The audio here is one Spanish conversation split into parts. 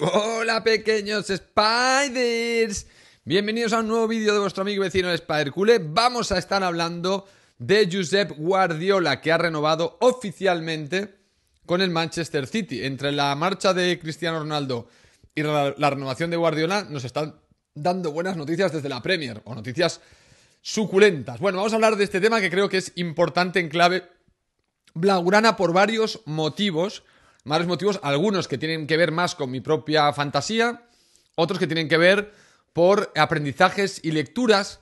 Hola pequeños spiders. Bienvenidos a un nuevo vídeo de vuestro amigo y vecino Spidercule. Vamos a estar hablando de Josep Guardiola que ha renovado oficialmente con el Manchester City. Entre la marcha de Cristiano Ronaldo y la renovación de Guardiola nos están dando buenas noticias desde la Premier o noticias suculentas. Bueno, vamos a hablar de este tema que creo que es importante en clave blaugrana por varios motivos varios motivos, algunos que tienen que ver más con mi propia fantasía, otros que tienen que ver por aprendizajes y lecturas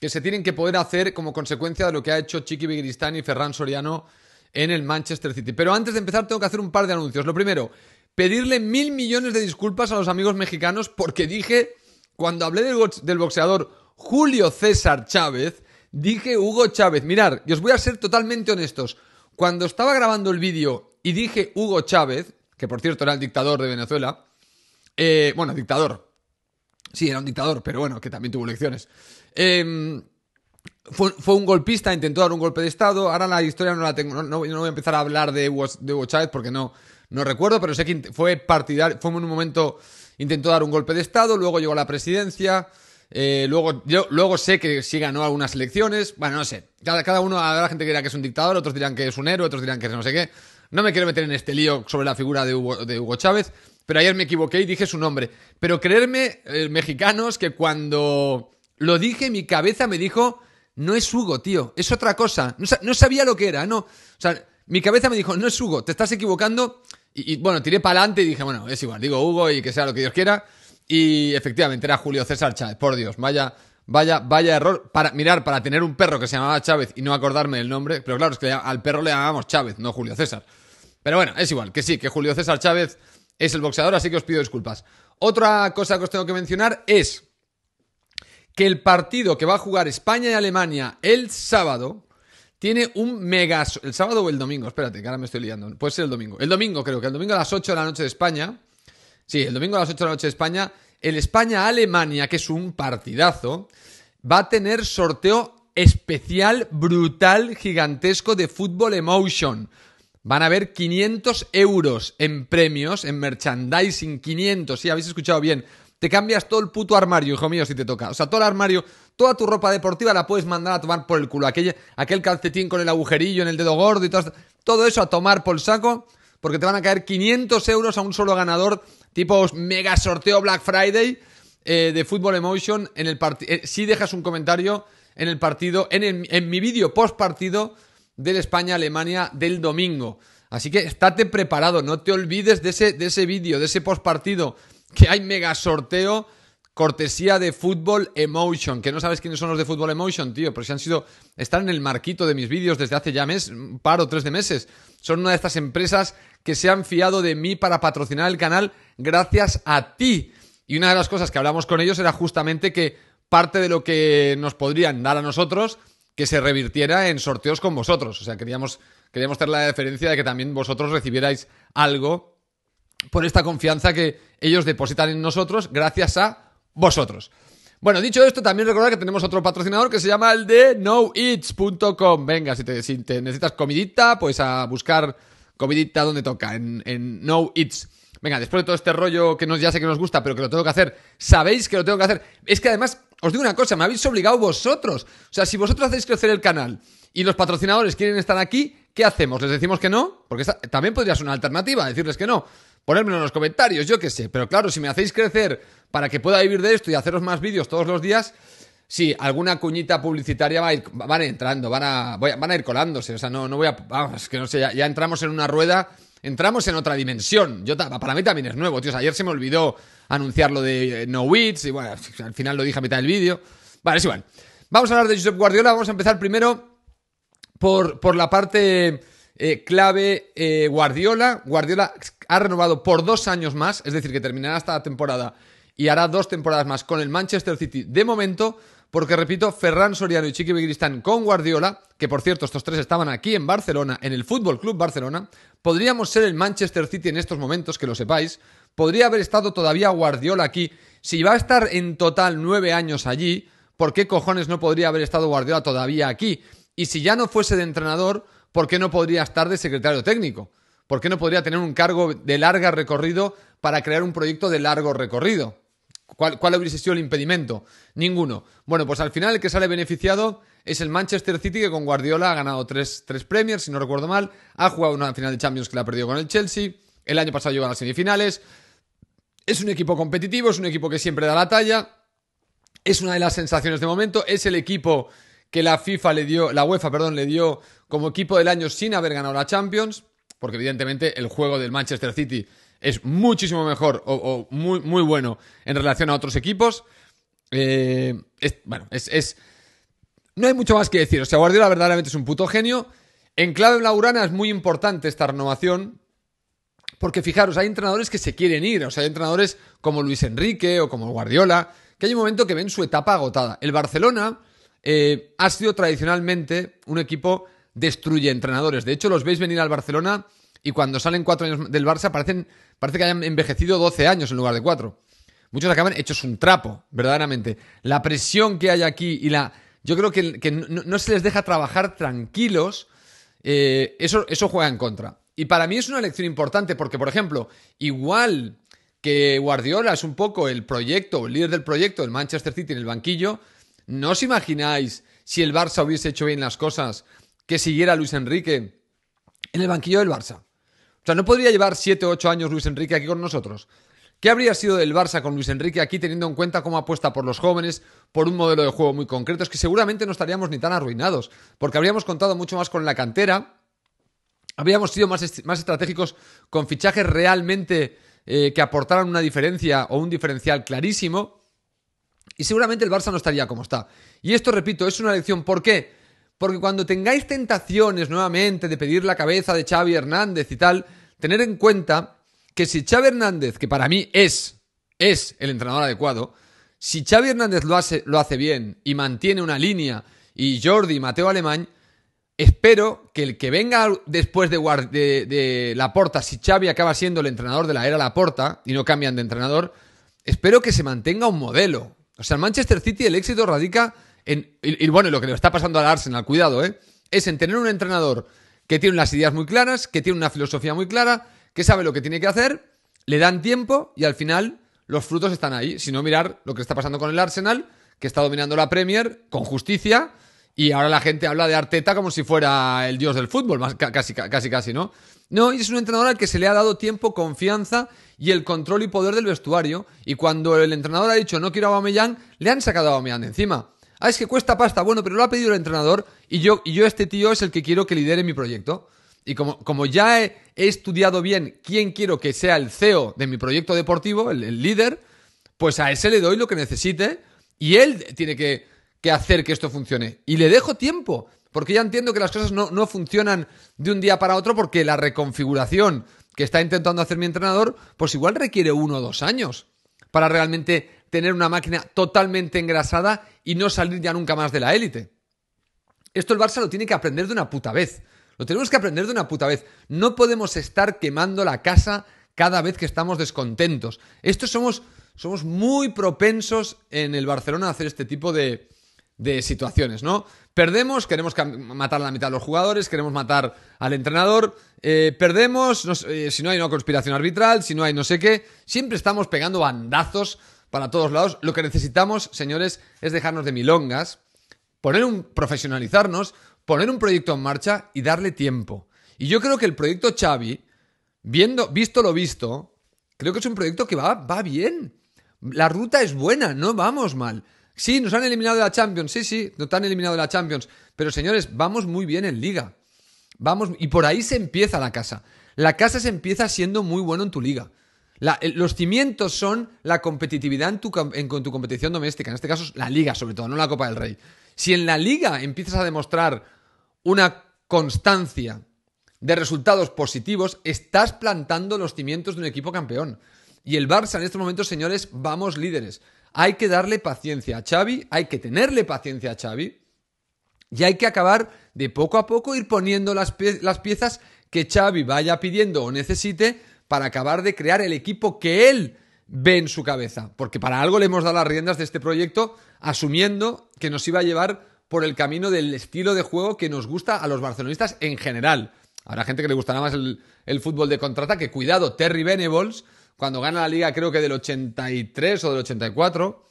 que se tienen que poder hacer como consecuencia de lo que ha hecho Chiqui Bigristán y Ferran Soriano en el Manchester City. Pero antes de empezar tengo que hacer un par de anuncios. Lo primero, pedirle mil millones de disculpas a los amigos mexicanos porque dije, cuando hablé del, del boxeador Julio César Chávez, dije Hugo Chávez. Mirar, y os voy a ser totalmente honestos. Cuando estaba grabando el vídeo y dije Hugo Chávez, que por cierto era el dictador de Venezuela, eh, bueno, dictador, sí, era un dictador, pero bueno, que también tuvo elecciones. Em, fue, un golpista, intentó dar un golpe de Estado. Ahora la historia no la tengo, no, voy a empezar a hablar de Hugo, de Hugo Chávez porque no, no recuerdo, pero sé que fue partidario, fue en un momento, intentó dar un golpe de Estado, luego llegó a la presidencia, eh, luego, yo, luego sé que sí ganó algunas elecciones, bueno, no sé, cada, cada uno, la gente dirá que es un dictador, otros dirán que es un héroe, otros dirán que es no sé qué, no me quiero meter en este lío sobre la figura de Hugo, Chávez, pero ayer me equivoqué y dije su nombre. Pero creerme, eh, mexicanos, que cuando lo dije, mi cabeza me dijo, no es Hugo, tío, es otra cosa. No, sabía lo que era, no. O sea, mi cabeza me dijo, no es Hugo, te estás equivocando. Y, bueno, tiré para adelante y dije, bueno, es igual, digo Hugo y que sea lo que Dios quiera. Y efectivamente era Julio César Chávez, por Dios, vaya, vaya, vaya error. Para mirar, para tener un perro que se llamaba Chávez y no acordarme del nombre, pero claro, es que al perro le llamábamos Chávez, no Julio César. Pero bueno, es igual, que sí, que Julio César Chávez es el boxeador, así que os pido disculpas. Otra cosa que os tengo que mencionar es que el partido que va a jugar España y Alemania el sábado tiene un mega... El sábado o el domingo, espérate, que ahora me estoy liando. Puede ser el domingo. El domingo creo que, el domingo a las 8 de la noche de España. Sí, el domingo a las 8 de la noche de España. El España-Alemania, que es un partidazo, va a tener sorteo especial, brutal, gigantesco de fútbol emotion van a haber 500 euros en premios, en merchandising, 500, sí, habéis escuchado bien. Te cambias todo el puto armario, hijo mío, si te toca. O sea, todo el armario, toda tu ropa deportiva la puedes mandar a tomar por el culo. aquel calcetín con el agujerillo en el dedo gordo y todo, todo eso a tomar por el saco, porque te van a caer 500 euros a un solo ganador, tipo mega sorteo Black Friday eh, de Football Emotion. En el partido. Eh, si dejas un comentario en el partido, en, en mi vídeo post partido del España-Alemania del domingo. Así que estate preparado, no te olvides de ese, de ese vídeo, de ese postpartido, que hay mega sorteo cortesía de Fútbol Emotion, que no sabes quiénes son los de Fútbol Emotion, tío, pero si han sido, están en el marquito de mis vídeos desde hace ya mes, par o tres de meses. Son una de estas empresas que se han fiado de mí para patrocinar el canal gracias a ti. Y una de las cosas que hablamos con ellos era justamente que parte de lo que nos podrían dar a nosotros que se revirtiera en sorteos con vosotros. O sea, queríamos, queríamos tener la diferencia de que también vosotros recibierais algo por esta confianza que ellos depositan en nosotros gracias a vosotros. Bueno, dicho esto, también recordad que tenemos otro patrocinador que se llama el de noeats.com. Venga, si te, necesitas comidita, pues a buscar comidita donde toca, en, en Venga, después de todo este rollo que ya sé que nos gusta, pero que lo tengo que hacer, sabéis que lo tengo que hacer. Es que además os digo una cosa, me habéis obligado vosotros. O sea, si vosotros hacéis crecer el canal y los patrocinadores quieren estar aquí, ¿qué hacemos? ¿Les decimos que no? Porque también podría ser una alternativa, decirles que no. Ponérmelo en los comentarios, yo qué sé. Pero claro, si me hacéis crecer para que pueda vivir de esto y haceros más vídeos todos los días, sí, alguna cuñita publicitaria va a ir, van entrando, van a, van a ir colándose. O sea, no, no voy a... Vamos, que no sé, ya entramos en una rueda entramos en otra dimensión. Yo, para mí también es nuevo, tío. ayer se me olvidó anunciar lo de eh, No Wits y bueno, al final lo dije a mitad del vídeo. Vale, es igual. Vamos a hablar de Josep Guardiola. Vamos a empezar primero por, la parte eh, clave eh, Guardiola. Guardiola ha renovado por dos años más, es decir, que terminará esta temporada y hará dos temporadas más con el Manchester City. De momento, porque repito, Ferran Soriano y Chiqui Begristán con Guardiola, que por cierto estos tres estaban aquí en Barcelona, en el Fútbol Club Barcelona, Podríamos ser el Manchester City en estos momentos, que lo sepáis. Podría haber estado todavía Guardiola aquí. Si va a estar en total nueve años allí, ¿por qué cojones no podría haber estado Guardiola todavía aquí? Y si ya no fuese de entrenador, ¿por qué no podría estar de secretario técnico? ¿Por qué no podría tener un cargo de largo recorrido para crear un proyecto de largo recorrido? ¿Cuál, hubiese sido el impedimento? Ninguno. Bueno, pues al final el que sale beneficiado es el Manchester City, que con Guardiola ha ganado tres, tres Premiers, si no recuerdo mal. Ha jugado una final de Champions que la ha perdido con el Chelsea. El año pasado llegó a las semifinales. Es un equipo competitivo, es un equipo que siempre da la talla. Es una de las sensaciones de momento. Es el equipo que la FIFA le dio, la UEFA, perdón, le dio como equipo del año sin haber ganado la Champions, porque evidentemente el juego del Manchester City es muchísimo mejor o, muy, muy, bueno en relación a otros equipos. Eh, bueno, es, es, No hay mucho más que decir. O sea, Guardiola verdaderamente es un puto genio. En clave urana es muy importante esta renovación. Porque fijaros, hay entrenadores que se quieren ir. O sea, hay entrenadores como Luis Enrique o como Guardiola. Que hay un momento que ven su etapa agotada. El Barcelona eh, ha sido tradicionalmente un equipo destruye entrenadores. De hecho, los veis venir al Barcelona y cuando salen cuatro años del Barça parece que hayan envejecido 12 años en lugar de cuatro. Muchos acaban hechos un trapo, verdaderamente. La presión que hay aquí y la... Yo creo que, no, se les deja trabajar tranquilos, eh, eso, eso juega en contra. Y para mí es una lección importante porque, por ejemplo, igual que Guardiola es un poco el proyecto, el líder del proyecto, el Manchester City en el banquillo, no os imagináis si el Barça hubiese hecho bien las cosas que siguiera Luis Enrique en el banquillo del Barça. O sea, no podría llevar 7 o 8 años Luis Enrique aquí con nosotros. ¿Qué habría sido del Barça con Luis Enrique aquí teniendo en cuenta cómo apuesta por los jóvenes, por un modelo de juego muy concreto? Es que seguramente no estaríamos ni tan arruinados, porque habríamos contado mucho más con la cantera, habríamos sido más, más estratégicos con fichajes realmente eh, que aportaran una diferencia o un diferencial clarísimo, y seguramente el Barça no estaría como está. Y esto, repito, es una lección. ¿Por qué? Porque cuando tengáis tentaciones nuevamente de pedir la cabeza de Xavi Hernández y tal, tener en cuenta que si Xavi Hernández, que para mí es, es el entrenador adecuado, si Xavi Hernández lo hace, lo hace bien y mantiene una línea y Jordi y Mateo Alemán, espero que el que venga después de, de, porta, Laporta, si Xavi acaba siendo el entrenador de la era la porta y no cambian de entrenador, espero que se mantenga un modelo. O sea, el Manchester City el éxito radica y, bueno, lo que le está pasando al Arsenal, cuidado, ¿eh? es en tener un entrenador que tiene unas ideas muy claras, que tiene una filosofía muy clara, que sabe lo que tiene que hacer, le dan tiempo y al final los frutos están ahí. Si no, mirar lo que está pasando con el Arsenal, que está dominando la Premier con justicia. Y ahora la gente habla de Arteta como si fuera el dios del fútbol, casi, casi, casi, ¿no? No, y es un entrenador al que se le ha dado tiempo, confianza y el control y poder del vestuario. Y cuando el entrenador ha dicho no quiero a Aubameyang, le han sacado a Aubameyang de encima. Ah, es que cuesta pasta. Bueno, pero lo ha pedido el entrenador y yo, y yo este tío es el que quiero que lidere mi proyecto. Y como, como ya he, estudiado bien quién quiero que sea el CEO de mi proyecto deportivo, el, líder, pues a ese le doy lo que necesite y él tiene que, hacer que esto funcione. Y le dejo tiempo, porque ya entiendo que las cosas no, no funcionan de un día para otro porque la reconfiguración que está intentando hacer mi entrenador, pues igual requiere uno o dos años para realmente tener una máquina totalmente engrasada y no salir ya nunca más de la élite. Esto el Barça lo tiene que aprender de una puta vez. Lo tenemos que aprender de una puta vez. No podemos estar quemando la casa cada vez que estamos descontentos. estos somos, somos muy propensos en el Barcelona a hacer este tipo de, situaciones, ¿no? Perdemos, queremos matar a la mitad de los jugadores, queremos matar al entrenador, eh, perdemos, eh, si no hay una conspiración arbitral, si no hay no sé qué, siempre estamos pegando bandazos para todos lados. Lo que necesitamos, señores, es dejarnos de milongas, poner un profesionalizarnos, poner un proyecto en marcha y darle tiempo. Y yo creo que el proyecto Xavi, viendo, visto lo visto, creo que es un proyecto que va, va bien. La ruta es buena, no vamos mal. Sí, nos han eliminado de la Champions, sí, sí, nos han eliminado de la Champions. Pero señores, vamos muy bien en liga. Vamos, y por ahí se empieza la casa. La casa se empieza siendo muy bueno en tu liga. Eh, los cimientos son la competitividad en tu, competición doméstica, en este caso es la liga sobre todo, no la Copa del Rey. Si en la liga empiezas a demostrar una constancia de resultados positivos, estás plantando los cimientos de un equipo campeón. Y el Barça en estos momentos, señores, vamos líderes. Hay que darle paciencia a Xavi, hay que tenerle paciencia a Xavi y hay que acabar de poco a poco ir poniendo las, las piezas que Xavi vaya pidiendo o necesite para acabar de crear el equipo que él ve en su cabeza. Porque para algo le hemos dado las riendas de este proyecto asumiendo que nos iba a llevar por el camino del estilo de juego que nos gusta a los barcelonistas en general. Habrá gente que le gustará más el, fútbol de contraataque. Cuidado, Terry Venables, cuando gana la liga creo que del 83 o del 84,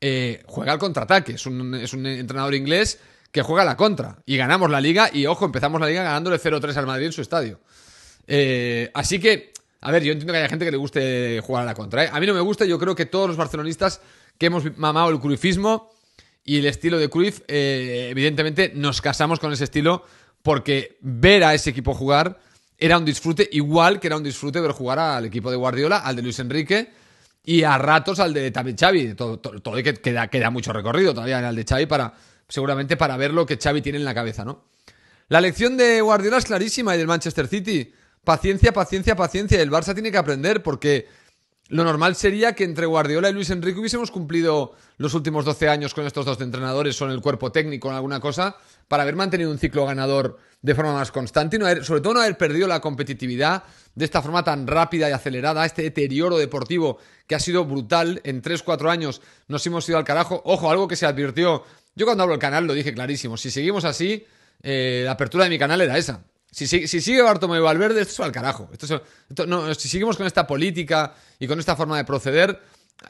eh, juega al contraataque. Es un, entrenador inglés que juega la contra. Y ganamos la liga y, ojo, empezamos la liga ganándole 0-3 al Madrid en su estadio. Eh, así que a ver, yo entiendo que haya gente que le guste jugar a la contra. ¿eh? A mí no me gusta, yo creo que todos los barcelonistas que hemos mamado el cruifismo y el estilo de Cruyff, eh, evidentemente nos casamos con ese estilo porque ver a ese equipo jugar era un disfrute, igual que era un disfrute ver jugar al equipo de Guardiola, al de Luis Enrique y a ratos al de Xavi. Todo, todo, que queda, mucho recorrido todavía en el de Xavi para, seguramente para ver lo que Xavi tiene en la cabeza, ¿no? La lección de Guardiola es clarísima y del Manchester City paciencia, paciencia, paciencia. El Barça tiene que aprender porque lo normal sería que entre Guardiola y Luis Enrique hubiésemos cumplido los últimos 12 años con estos dos entrenadores o en el cuerpo técnico en alguna cosa para haber mantenido un ciclo ganador de forma más constante y no haber, sobre todo no haber perdido la competitividad de esta forma tan rápida y acelerada, este deterioro deportivo que ha sido brutal. En 3-4 años nos hemos ido al carajo. Ojo, algo que se advirtió. Yo cuando hablo el canal lo dije clarísimo. Si seguimos así, eh, la apertura de mi canal era esa. Si, sigue Bartomeu Valverde, esto es al carajo. Esto si seguimos con esta política y con esta forma de proceder,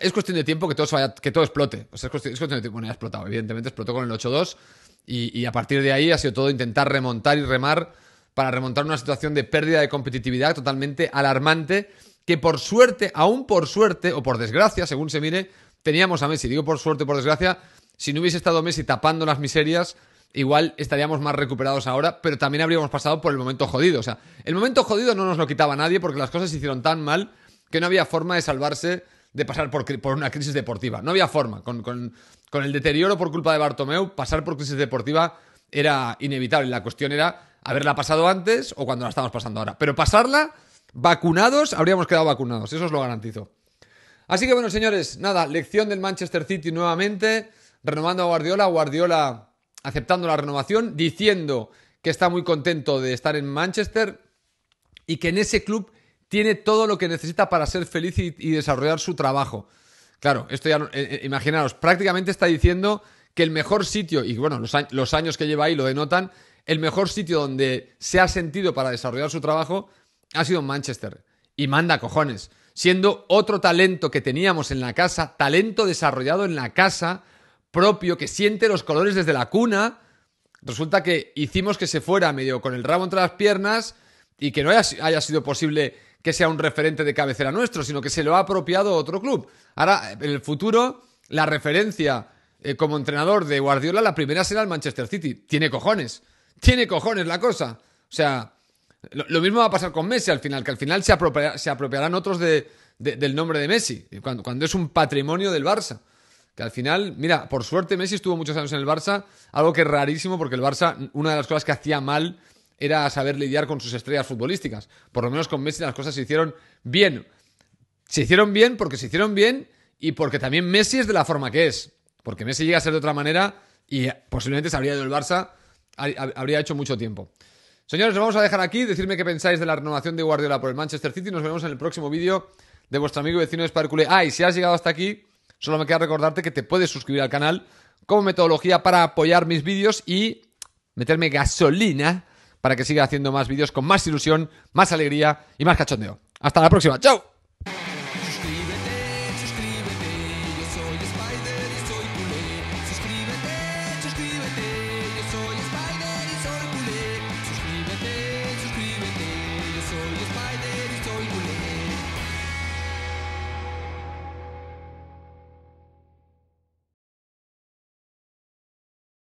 es cuestión de tiempo que todo, explote. O es cuestión, de tiempo. Bueno, ya ha explotado, evidentemente, explotó con el 8-2 y, a partir de ahí ha sido todo intentar remontar y remar para remontar una situación de pérdida de competitividad totalmente alarmante que por suerte, aún por suerte o por desgracia, según se mire, teníamos a Messi. Digo por suerte o por desgracia, si no hubiese estado Messi tapando las miserias igual estaríamos más recuperados ahora, pero también habríamos pasado por el momento jodido. O sea, el momento jodido no nos lo quitaba nadie porque las cosas se hicieron tan mal que no había forma de salvarse de pasar por, por una crisis deportiva. No había forma. Con, con, el deterioro por culpa de Bartomeu, pasar por crisis deportiva era inevitable. La cuestión era haberla pasado antes o cuando la estamos pasando ahora. Pero pasarla, vacunados, habríamos quedado vacunados. Eso os lo garantizo. Así que bueno, señores, nada, lección del Manchester City nuevamente. Renovando a Guardiola. Guardiola aceptando la renovación, diciendo que está muy contento de estar en Manchester y que en ese club tiene todo lo que necesita para ser feliz y, desarrollar su trabajo. Claro, esto ya, eh, eh, imaginaros, prácticamente está diciendo que el mejor sitio, y bueno, los, los años que lleva ahí lo denotan, el mejor sitio donde se ha sentido para desarrollar su trabajo ha sido Manchester. Y manda cojones. Siendo otro talento que teníamos en la casa, talento desarrollado en la casa, propio, que siente los colores desde la cuna. Resulta que hicimos que se fuera medio con el rabo entre las piernas y que no haya, haya sido posible que sea un referente de cabecera nuestro, sino que se lo ha apropiado otro club. Ahora, en el futuro, la referencia eh, como entrenador de Guardiola, la primera será el Manchester City. Tiene cojones. Tiene cojones la cosa. O sea, lo, mismo va a pasar con Messi al final, que al final se, apropiarán otros del nombre de Messi, cuando, cuando es un patrimonio del Barça. Que al final, mira, por suerte Messi estuvo muchos años en el Barça, algo que es rarísimo porque el Barça, una de las cosas que hacía mal era saber lidiar con sus estrellas futbolísticas. Por lo menos con Messi las cosas se hicieron bien. Se hicieron bien porque se hicieron bien y porque también Messi es de la forma que es. Porque Messi llega a ser de otra manera y posiblemente se habría ido el Barça, habría hecho mucho tiempo. Señores, nos vamos a dejar aquí. Decirme qué pensáis de la renovación de Guardiola por el Manchester City. Nos vemos en el próximo vídeo de vuestro amigo y vecino Sparkule. Ah, si has llegado hasta aquí, Solo me queda recordarte que te puedes suscribir al canal como metodología para apoyar mis vídeos y meterme gasolina para que siga haciendo más vídeos con más ilusión, más alegría y más cachondeo. Hasta la próxima. ¡Chao!